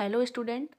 hello student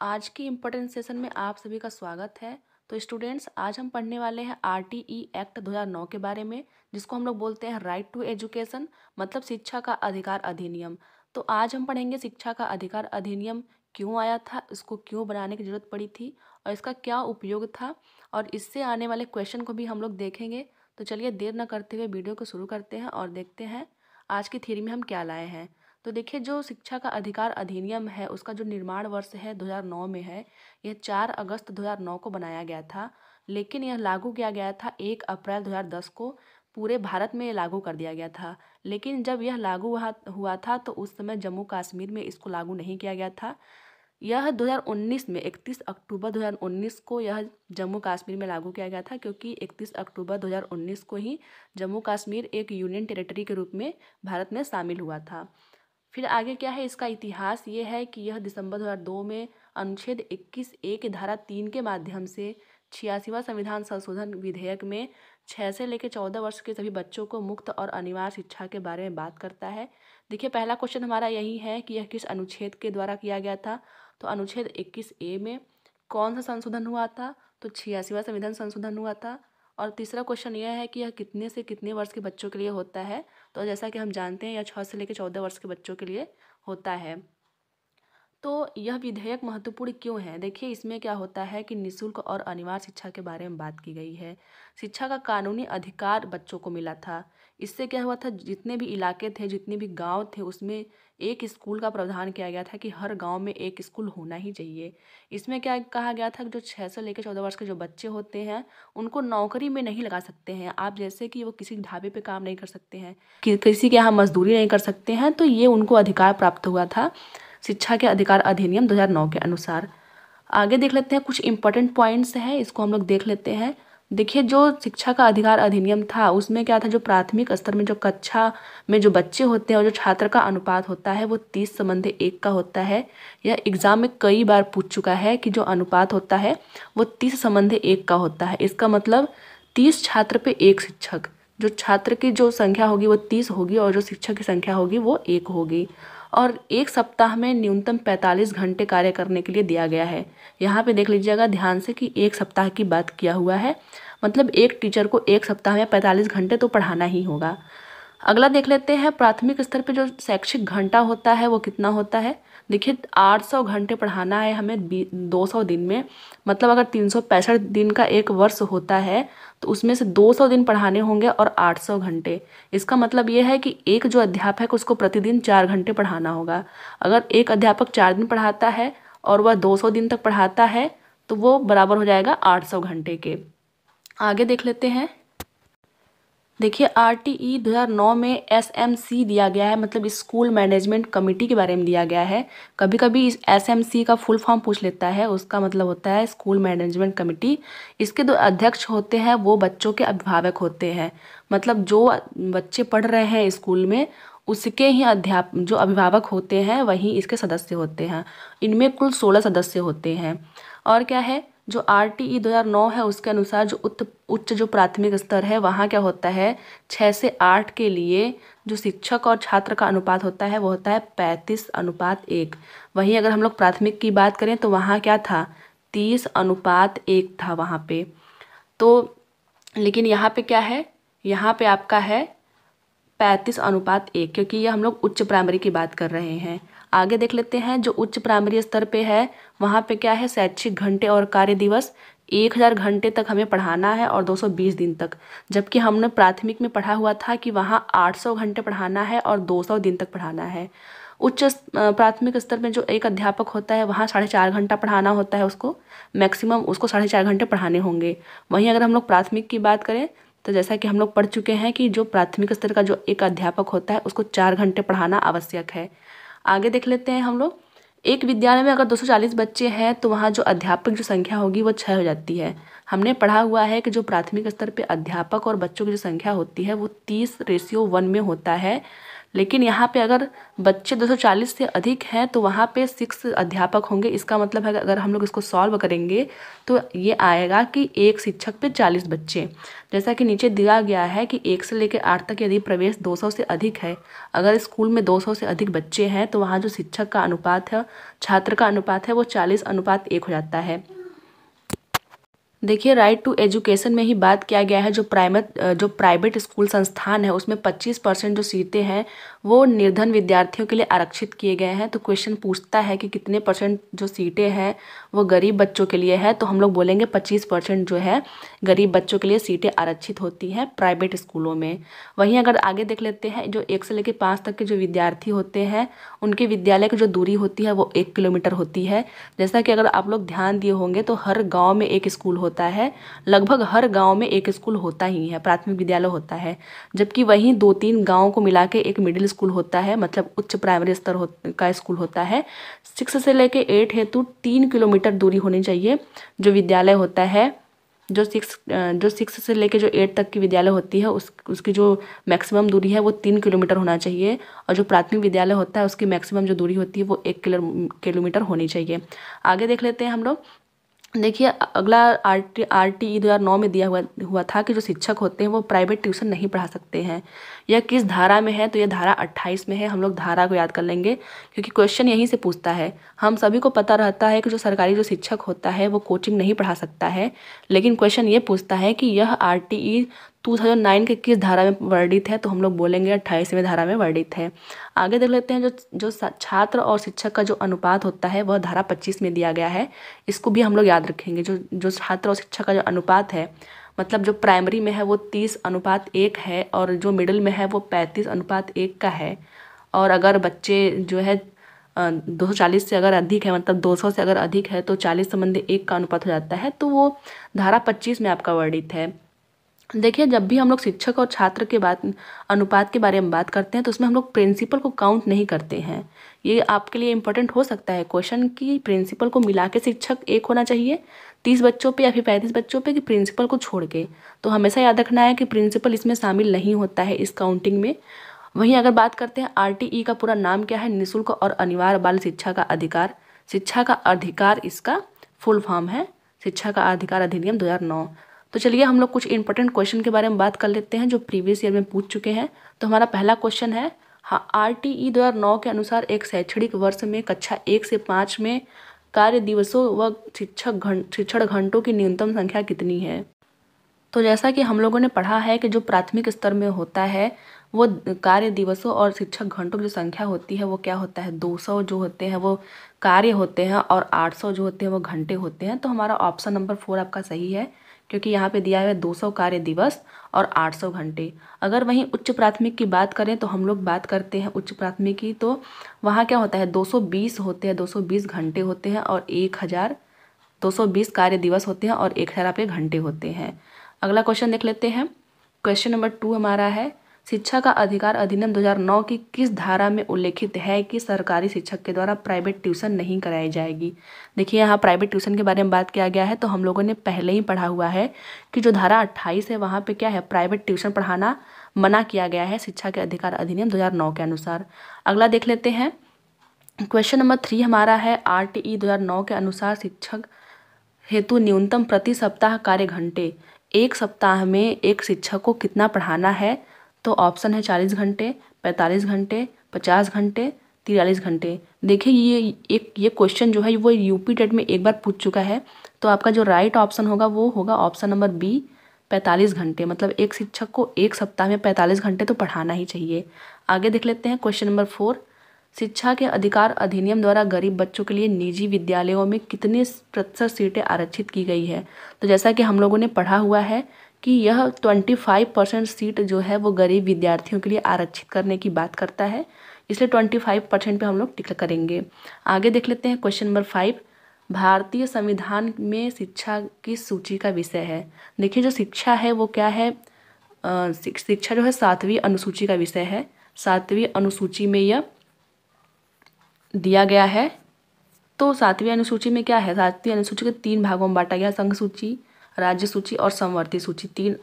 आज की important session में आप सभी का स्वागत है तो स्टूडेंट्स आज हम पढ़ने वाले हैं आर टी ई एक्ट 2009 के बारे में जिसको हम लोग बोलते हैं राइट टू एजुकेशन मतलब शिक्षा का अधिकार अधिनियम तो आज हम पढ़ेंगे शिक्षा का अधिकार अधिनियम क्यों आया था इसको क्यों बनाने की ज़रूरत पड़ी थी और इसका क्या उपयोग था और इससे आने वाले क्वेश्चन को भी हम लोग देखेंगे तो चलिए देर न करते हुए वीडियो को शुरू करते हैं और देखते हैं आज की थीरी में हम क्या लाए हैं तो देखिए जो शिक्षा का अधिकार अधिनियम है उसका जो निर्माण वर्ष है 2009 में है यह 4 अगस्त 2009 को बनाया गया था लेकिन यह लागू किया गया था 1 अप्रैल 2010 को पूरे भारत में लागू कर दिया गया था लेकिन जब यह लागू हुआ था तो उस समय जम्मू कश्मीर में इसको लागू नहीं किया गया था यह 2019 में 31 अक्टूबर 2019 को यह जम्मू कश्मीर में लागू किया गया था क्योंकि 31 अक्टूबर 2019 को ही जम्मू कश्मीर एक यूनियन टेरिटरी के रूप में भारत में शामिल हुआ था फिर आगे क्या है इसका इतिहास ये है कि यह दिसंबर 2002 में अनुच्छेद 21 ए के धारा तीन के माध्यम से छियासीवा संविधान संशोधन विधेयक में छः से लेकर चौदह वर्ष के सभी बच्चों को मुक्त और अनिवार्य शिक्षा के बारे में बात करता है देखिए पहला क्वेश्चन हमारा यही है कि यह किस अनुच्छेद के द्वारा किया गया था तो अनुच्छेद 21 ए में कौन सा संशोधन हुआ था तो छियासीवा संविधान संशोधन हुआ था और तीसरा क्वेश्चन यह है कि यह कितने से कितने वर्ष के बच्चों के लिए होता है तो जैसा कि हम जानते हैं यह छः से लेकर चौदह वर्ष के बच्चों के लिए होता है तो यह विधेयक महत्वपूर्ण क्यों है देखिए इसमें क्या होता है कि निशुल्क और अनिवार्य शिक्षा के बारे में बात की गई है शिक्षा का कानूनी अधिकार बच्चों को मिला था इससे क्या हुआ था जितने भी इलाके थे जितने भी गांव थे उसमें एक स्कूल का प्रावधान किया गया था कि हर गांव में एक स्कूल होना ही चाहिए इसमें क्या कहा गया था कि जो छः से लेकर चौदह वर्ष के जो बच्चे होते हैं उनको नौकरी में नहीं लगा सकते हैं आप जैसे कि वो किसी ढाबे पे काम नहीं कर सकते हैं कि किसी के यहाँ मजदूरी नहीं कर सकते हैं तो ये उनको अधिकार प्राप्त हुआ था शिक्षा के अधिकार अधिनियम 2009 के अनुसार आगे देख लेते हैं कुछ इंपॉर्टेंट पॉइंट्स हैं इसको हम लोग देख लेते हैं देखिए जो शिक्षा का अधिकार अधिनियम था उसमें क्या था जो प्राथमिक स्तर में जो कक्षा में जो बच्चे होते हैं और जो छात्र का अनुपात होता है वो तीस संबंधी एक का होता है यह एग्ज़ाम में कई बार पूछ चुका है कि जो अनुपात होता है वो तीस संबंधी एक का होता है इसका मतलब तीस छात्र पे एक शिक्षक जो छात्र की जो संख्या होगी वो तीस होगी और जो शिक्षक की संख्या होगी वो एक होगी और एक सप्ताह में न्यूनतम 45 घंटे कार्य करने के लिए दिया गया है यहाँ पे देख लीजिएगा ध्यान से कि एक सप्ताह की बात किया हुआ है मतलब एक टीचर को एक सप्ताह में 45 घंटे तो पढ़ाना ही होगा अगला देख लेते हैं प्राथमिक स्तर पे जो शैक्षिक घंटा होता है वो कितना होता है देखिए 800 घंटे पढ़ाना है हमें 200 दिन में मतलब अगर तीन दिन का एक वर्ष होता है तो उसमें से 200 दिन पढ़ाने होंगे और 800 घंटे इसका मतलब ये है कि एक जो अध्यापक उसको प्रतिदिन चार घंटे पढ़ाना होगा अगर एक अध्यापक चार दिन पढ़ाता है और वह दो दिन तक पढ़ाता है तो वो बराबर हो जाएगा आठ घंटे के आगे देख लेते हैं देखिए आर टी ई दो में एस एम सी दिया गया है मतलब स्कूल मैनेजमेंट कमेटी के बारे में दिया गया है कभी कभी एस एम सी का फुल फॉर्म पूछ लेता है उसका मतलब होता है स्कूल मैनेजमेंट कमेटी इसके जो अध्यक्ष होते हैं वो बच्चों के अभिभावक होते हैं मतलब जो बच्चे पढ़ रहे हैं स्कूल में उसके ही अध्याप जो अभिभावक होते हैं वही इसके सदस्य होते हैं इनमें कुल सोलह सदस्य होते हैं और क्या है जो आर टी ई दो हज़ार नौ है उसके अनुसार जो उत्त उच्च जो प्राथमिक स्तर है वहाँ क्या होता है छः से आठ के लिए जो शिक्षक और छात्र का अनुपात होता है वो होता है पैंतीस अनुपात एक वहीं अगर हम लोग प्राथमिक की बात करें तो वहाँ क्या था तीस अनुपात एक था वहाँ पे तो लेकिन यहाँ पे क्या है यहाँ पे आपका है पैंतीस अनुपात एक क्योंकि ये हम लोग उच्च प्राइमरी की बात कर रहे हैं आगे देख लेते हैं जो उच्च प्राइमरी स्तर पे है वहाँ पे क्या है शैक्षिक घंटे और कार्य दिवस एक हज़ार घंटे तक हमें पढ़ाना है और 220 दिन तक जबकि हमने प्राथमिक में पढ़ा हुआ था कि वहाँ 800 घंटे पढ़ाना है और 200 दिन तक पढ़ाना है उच्च प्राथमिक स्तर में जो एक अध्यापक होता है वहाँ साढ़े चार घंटा पढ़ाना होता है उसको मैक्सिमम उसको साढ़े चार घंटे पढ़ाने होंगे वहीं अगर हम लोग प्राथमिक की बात करें तो जैसा कि हम लोग पढ़ चुके हैं कि जो प्राथमिक स्तर का जो एक अध्यापक होता है उसको चार घंटे पढ़ाना आवश्यक है आगे देख लेते हैं हम लोग एक विद्यालय में अगर 240 बच्चे हैं तो वहाँ जो अध्यापक जो संख्या होगी वो छः हो जाती है हमने पढ़ा हुआ है कि जो प्राथमिक स्तर पे अध्यापक और बच्चों की जो संख्या होती है वो तीस रेशियो वन में होता है लेकिन यहाँ पे अगर बच्चे 240 से अधिक हैं तो वहाँ पे सिक्स अध्यापक होंगे इसका मतलब है अगर हम लोग इसको सॉल्व करेंगे तो ये आएगा कि एक शिक्षक पे 40 बच्चे जैसा कि नीचे दिया गया है कि एक से लेकर आठ तक यदि प्रवेश 200 से अधिक है अगर स्कूल में 200 से अधिक बच्चे हैं तो वहाँ जो शिक्षक का अनुपात है छात्र का अनुपात है वो चालीस अनुपात एक हो जाता है देखिए राइट टू एजुकेशन में ही बात किया गया है जो प्राइमेट जो प्राइवेट स्कूल संस्थान है उसमें 25 परसेंट जो सीटें हैं वो निर्धन विद्यार्थियों के लिए आरक्षित किए गए हैं तो क्वेश्चन पूछता है कि कितने परसेंट जो सीटें हैं वो गरीब बच्चों के लिए है तो हम लोग बोलेंगे 25 परसेंट जो है गरीब बच्चों के लिए सीटें आरक्षित होती हैं प्राइवेट स्कूलों में वहीं अगर आगे देख लेते हैं जो एक से लेकर पाँच तक के जो विद्यार्थी होते हैं उनके विद्यालय की जो दूरी होती है वो एक किलोमीटर होती है जैसा कि अगर आप लोग ध्यान दिए होंगे तो हर गाँव में एक स्कूल होता है लगभग हर गांव में एक स्कूल होता ही है प्राथमिक विद्यालय होता है जबकि वहीं दो तीन गाँव को मिला के एक मिडिल स्कूल होता है मतलब उच्च प्राइमरी स्तर का स्कूल होता है सिक्स से लेके एट हेतु तो तीन किलोमीटर दूरी होनी चाहिए जो विद्यालय होता है जो सिक्स जो सिक्स से लेके जो एट तक की विद्यालय होती है उस उसकी जो मैक्सिमम दूरी है वो तीन किलोमीटर होना चाहिए और जो प्राथमिक विद्यालय होता है उसकी मैक्सिमम जो दूरी होती है वो एक किलोमीटर होनी चाहिए आगे देख लेते हैं हम लोग देखिए अगला R T R T E दो हज़ार नौ में दिया हुआ हुआ था कि जो शिक्षक होते हैं वो प्राइवेट ट्यूशन नहीं पढ़ा सकते हैं यह किस धारा में है तो यह धारा 28 में है हम लोग धारा को याद कर लेंगे क्योंकि क्वेश्चन यहीं से पूछता है हम सभी को पता रहता है कि जो सरकारी जो शिक्षक होता है वो कोचिंग नहीं पढ़ा सकता है लेकिन क्वेश्चन ये पूछता है कि यह R T E two thousand nine के किस धारा में वर्णित है तो हम लोग बोलेंगे अट्ठाईसवें धारा में वर्णित है आगे देख लेते हैं जो जो छात्र और शिक्षक का जो अनुपात होता है वह धारा पच्चीस में दिया गया है इसको भी हम लोग याद रखेंगे जो जो छात्र और शिक्षक का जो अनुपात है मतलब जो प्राइमरी में है वो तीस अनुपात एक है और जो मिडिल में है वो पैंतीस अनुपात एक का है और अगर बच्चे जो है दो सौ चालीस से अगर अधिक है मतलब दो सौ से अगर अधिक है तो चालीस संबंधी एक का अनुपात हो जाता है तो वो धारा पच्चीस में आपका वर्णित है देखिए जब भी हम लोग शिक्षक और छात्र के बात अनुपात के बारे में बात करते हैं तो उसमें हम लोग प्रिंसिपल को काउंट नहीं करते हैं ये आपके लिए इम्पोर्टेंट हो सकता है क्वेश्चन कि प्रिंसिपल को मिला के शिक्षक एक होना चाहिए तीस बच्चों पे या फिर पैंतीस बच्चों पे कि प्रिंसिपल को छोड़ के तो हमेशा याद रखना है कि प्रिंसिपल इसमें शामिल नहीं होता है इस काउंटिंग में वहीं अगर बात करते हैं आर का पूरा नाम क्या है निःशुल्क और अनिवार्य बाल शिक्षा का अधिकार शिक्षा का अधिकार इसका फुल फॉर्म है शिक्षा का अधिकार अधिनियम दो तो चलिए हम लोग कुछ इंपॉर्टेंट क्वेश्चन के बारे में बात कर लेते हैं जो प्रीवियस ईयर में पूछ चुके हैं तो हमारा पहला क्वेश्चन है हाँ आर टी ई दो हज़ार नौ के अनुसार एक शैक्षणिक वर्ष में कक्षा एक से पाँच में कार्य दिवसों व शिक्षक घंट शिक्षण घंटों की न्यूनतम संख्या कितनी है तो जैसा कि हम लोगों ने पढ़ा है कि जो प्राथमिक स्तर में होता है वो कार्य दिवसों और शिक्षक घंटों की जो संख्या होती है वो क्या होता है 200 जो होते हैं वो कार्य होते हैं और 800 जो होते हैं वो घंटे होते हैं तो हमारा ऑप्शन नंबर फोर आपका सही है क्योंकि यहाँ पे दिया है है 200 कार्य दिवस और 800 घंटे अगर वहीं उच्च प्राथमिक की बात करें तो हम लोग बात करते हैं उच्च प्राथमिक की तो वहाँ क्या होता है 220 होते हैं 220 घंटे होते हैं और एक हज़ार कार्य दिवस होते हैं और एक हज़ार आपके घंटे होते हैं अगला क्वेश्चन देख लेते हैं क्वेश्चन नंबर टू हमारा है शिक्षा का अधिकार अधिनियम 2009 की किस धारा में उल्लेखित है कि सरकारी शिक्षक के द्वारा प्राइवेट ट्यूशन नहीं कराई जाएगी देखिए यहाँ प्राइवेट ट्यूशन के बारे में बात किया गया है तो हम लोगों ने पहले ही पढ़ा हुआ है कि जो धारा अट्ठाईस है वहाँ पे क्या है प्राइवेट ट्यूशन पढ़ाना मना किया गया है शिक्षा के अधिकार अधिनियम दो के अनुसार अगला देख लेते हैं क्वेश्चन नंबर थ्री हमारा है आर टी ई दो के अनुसार शिक्षक हेतु न्यूनतम प्रति सप्ताह कार्य घंटे एक सप्ताह में एक शिक्षक को कितना पढ़ाना है तो ऑप्शन है चालीस घंटे पैंतालीस घंटे पचास घंटे तिरालीस घंटे देखिए ये एक ये क्वेश्चन जो है वो यूपी टेट में एक बार पूछ चुका है तो आपका जो राइट ऑप्शन होगा वो होगा ऑप्शन नंबर बी पैंतालीस घंटे मतलब एक शिक्षक को एक सप्ताह में पैंतालीस घंटे तो पढ़ाना ही चाहिए आगे देख लेते हैं क्वेश्चन नंबर फोर शिक्षा के अधिकार अधिनियम द्वारा गरीब बच्चों के लिए निजी विद्यालयों में कितने प्रतिशत सीटें आरक्षित की गई है तो जैसा कि हम लोगों ने पढ़ा हुआ है कि यह 25 परसेंट सीट जो है वो गरीब विद्यार्थियों के लिए आरक्षित करने की बात करता है इसलिए 25 परसेंट पर हम लोग टिक करेंगे आगे देख लेते हैं क्वेश्चन नंबर फाइव भारतीय संविधान में शिक्षा की सूची का विषय है देखिए जो शिक्षा है वो क्या है शिक्षा जो है सातवीं अनुसूची का विषय है सातवीं अनुसूची में यह दिया गया है तो सातवीं अनुसूची में क्या है सातवीं अनुसूची के तीन भागों में बांटा गया संघ सूची राज्य सूची और समवर्ती सूची तीन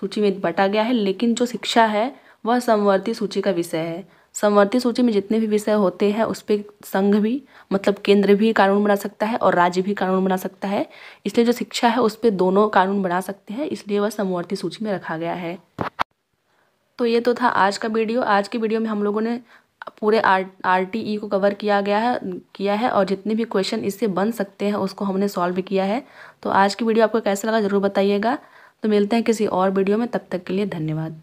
सूची में बटा गया है लेकिन जो शिक्षा है वह समवर्ती सूची का विषय है समवर्ती सूची में जितने भी विषय होते हैं उस पर संघ भी मतलब केंद्र भी कानून बना सकता है और राज्य भी कानून बना सकता है इसलिए जो शिक्षा है उस पर दोनों कानून बना सकते हैं इसलिए वह समवर्ती सूची में रखा गया है तो ये तो था आज का वीडियो आज के वीडियो में हम लोगों ने पूरे आर आर टी ई को कवर किया गया है किया है और जितने भी क्वेश्चन इससे बन सकते हैं उसको हमने सॉल्व किया है तो आज की वीडियो आपको कैसा लगा ज़रूर बताइएगा तो मिलते हैं किसी और वीडियो में तब तक के लिए धन्यवाद